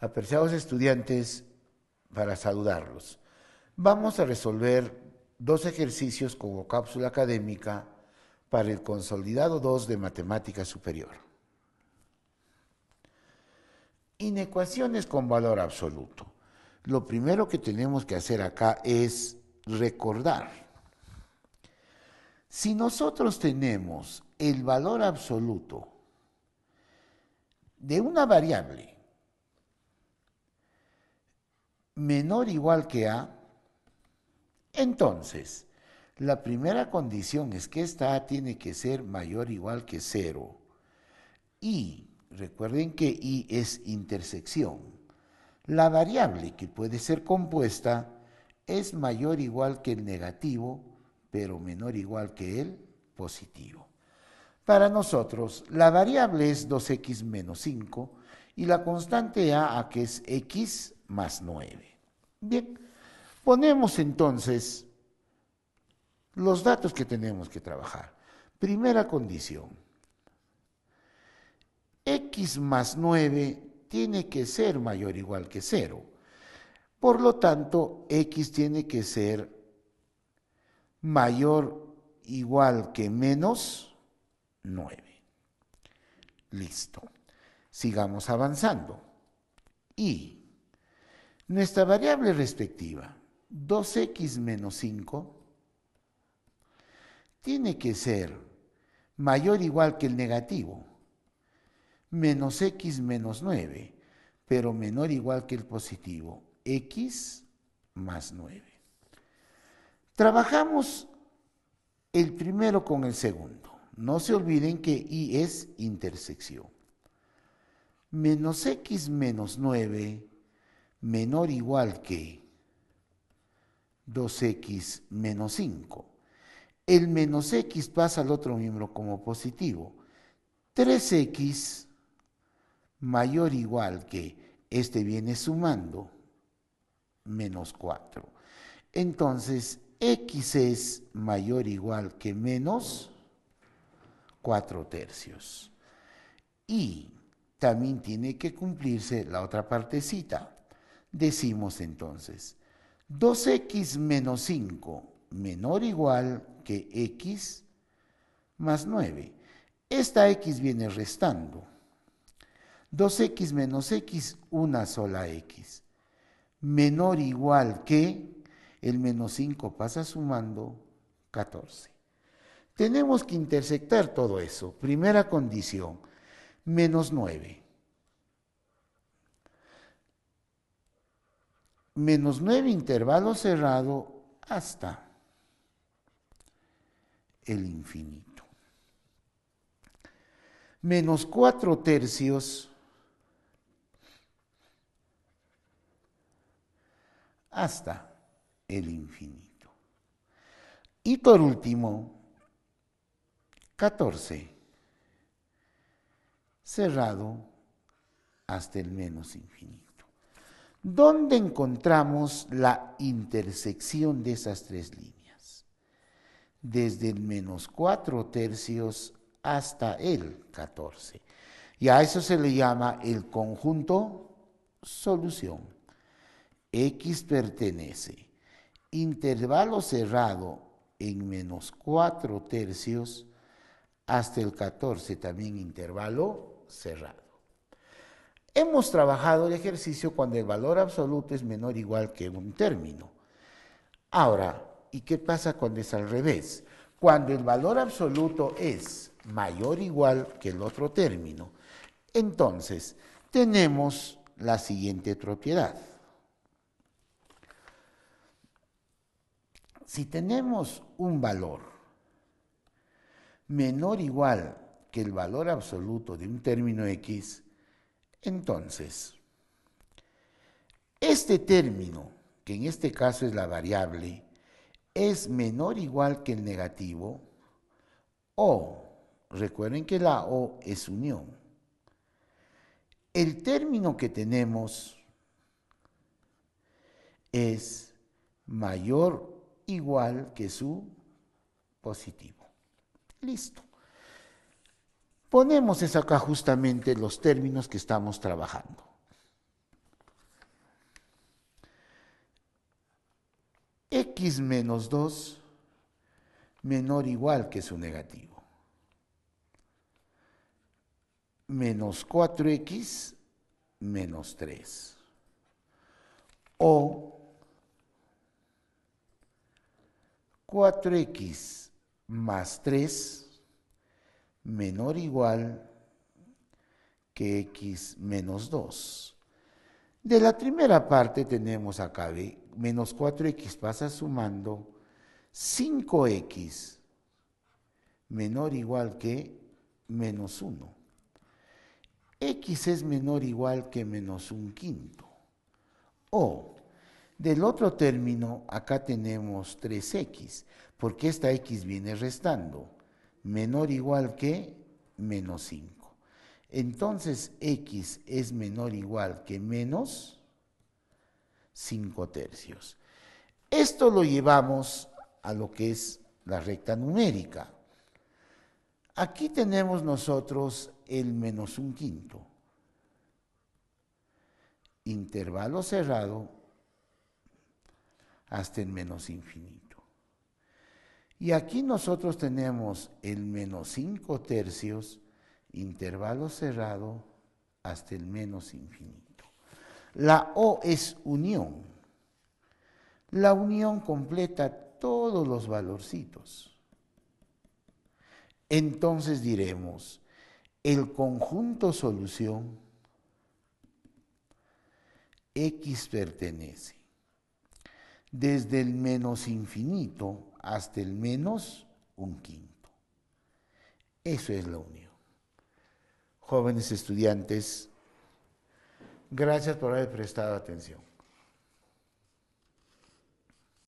apreciados estudiantes, para saludarlos. Vamos a resolver dos ejercicios como cápsula académica para el consolidado 2 de matemática superior. Inecuaciones con valor absoluto. Lo primero que tenemos que hacer acá es recordar. Si nosotros tenemos el valor absoluto de una variable menor igual que A, entonces, la primera condición es que esta A tiene que ser mayor o igual que 0. Y recuerden que I es intersección. La variable que puede ser compuesta es mayor igual que el negativo, pero menor igual que el positivo. Para nosotros, la variable es 2x menos 5 y la constante A, a que es x, más 9. Bien, ponemos entonces los datos que tenemos que trabajar. Primera condición, x más 9 tiene que ser mayor o igual que 0. Por lo tanto, x tiene que ser mayor igual que menos 9. Listo. Sigamos avanzando. Y nuestra variable respectiva, 2x menos 5, tiene que ser mayor o igual que el negativo, menos x menos 9, pero menor o igual que el positivo, x más 9. Trabajamos el primero con el segundo. No se olviden que y es intersección. Menos x menos 9 menor o igual que 2x menos 5. El menos x pasa al otro miembro como positivo. 3x mayor o igual que, este viene sumando, menos 4. Entonces, x es mayor o igual que menos 4 tercios. Y también tiene que cumplirse la otra partecita. Decimos entonces, 2x menos 5 menor o igual que x más 9. Esta x viene restando. 2x menos x, una sola x. Menor o igual que el menos 5 pasa sumando 14. Tenemos que intersectar todo eso. Primera condición, menos 9. menos 9 intervalos cerrado hasta el infinito. Menos 4 tercios hasta el infinito. Y por último, 14 cerrado hasta el menos infinito. ¿Dónde encontramos la intersección de esas tres líneas? Desde el menos cuatro tercios hasta el 14. Y a eso se le llama el conjunto solución. X pertenece intervalo cerrado en menos 4 tercios hasta el 14, también intervalo cerrado. Hemos trabajado el ejercicio cuando el valor absoluto es menor o igual que un término. Ahora, ¿y qué pasa cuando es al revés? Cuando el valor absoluto es mayor o igual que el otro término. Entonces, tenemos la siguiente propiedad. Si tenemos un valor menor o igual que el valor absoluto de un término X, entonces, este término, que en este caso es la variable, es menor o igual que el negativo O. Recuerden que la O es unión. El término que tenemos es mayor o igual que su positivo. Listo. Ponemos es acá justamente los términos que estamos trabajando. x menos 2 menor o igual que su negativo. Menos 4x menos 3. O 4x más 3 menor o igual que x menos 2. De la primera parte tenemos acá menos 4x pasa sumando 5x menor o igual que menos 1. x es menor o igual que menos 1 quinto. O del otro término acá tenemos 3x, porque esta x viene restando menor o igual que menos 5. Entonces x es menor o igual que menos 5 tercios. Esto lo llevamos a lo que es la recta numérica. Aquí tenemos nosotros el menos un quinto. Intervalo cerrado hasta el menos infinito. Y aquí nosotros tenemos el menos 5 tercios, intervalo cerrado, hasta el menos infinito. La O es unión. La unión completa todos los valorcitos. Entonces diremos, el conjunto solución X pertenece desde el menos infinito hasta el menos un quinto. Eso es la unión. Jóvenes estudiantes, gracias por haber prestado atención.